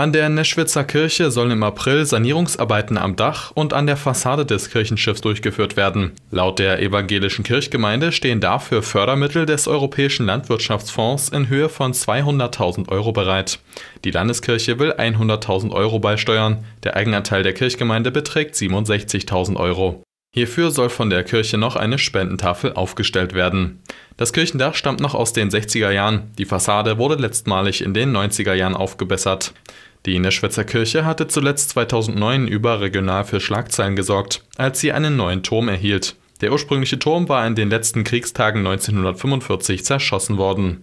An der Neschwitzer Kirche sollen im April Sanierungsarbeiten am Dach und an der Fassade des Kirchenschiffs durchgeführt werden. Laut der evangelischen Kirchgemeinde stehen dafür Fördermittel des Europäischen Landwirtschaftsfonds in Höhe von 200.000 Euro bereit. Die Landeskirche will 100.000 Euro beisteuern, der Eigenanteil der Kirchgemeinde beträgt 67.000 Euro Hierfür soll von der Kirche noch eine Spendentafel aufgestellt werden. Das Kirchendach stammt noch aus den 60er Jahren, die Fassade wurde letztmalig in den 90er Jahren aufgebessert. Die Neschwitzer Kirche hatte zuletzt 2009 überregional für Schlagzeilen gesorgt, als sie einen neuen Turm erhielt. Der ursprüngliche Turm war in den letzten Kriegstagen 1945 zerschossen worden